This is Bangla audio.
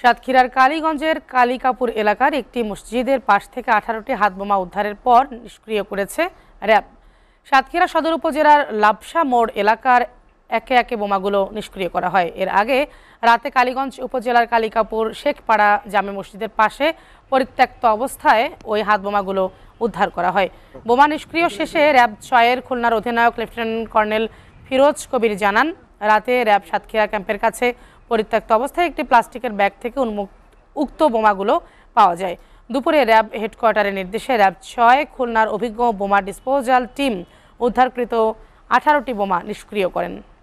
সাতক্ষীরার কালীগঞ্জের কালিকাপুর এলাকার একটি মসজিদের পাশ থেকে আঠারোটি হাতবোমা উদ্ধারের পর নিষ্ক্রিয় করেছে র্যাব সাতক্ষীরা সদর উপজেলার লাবসা মোড় এলাকার একে একে বোমাগুলো নিষ্ক্রিয় করা হয় এর আগে রাতে কালীগঞ্জ উপজেলার কালিকাপুর শেখপাড়া জামে মসজিদের পাশে পরিত্যক্ত অবস্থায় ওই হাত বোমাগুলো উদ্ধার করা হয় বোমা নিষ্ক্রিয় শেষে র্যাব ছয়ের খুলনার অধিনায়ক লেফটেন্যান্ট কর্নেল ফিরোজ কবির জানান রাতে র্যাব সাতক্ষীরা ক্যাম্পের কাছে পরিত্যক্ত অবস্থায় একটি প্লাস্টিকের ব্যাগ থেকে উন্মুক্ত উক্ত বোমাগুলো পাওয়া যায় দুপুরে র্যাব হেডকোয়ার্টারের নির্দেশে র্যাব ছয় খুলনার অভিজ্ঞ বোমা ডিসপোজাল টিম উদ্ধারকৃত আঠারোটি বোমা নিষ্ক্রিয় করেন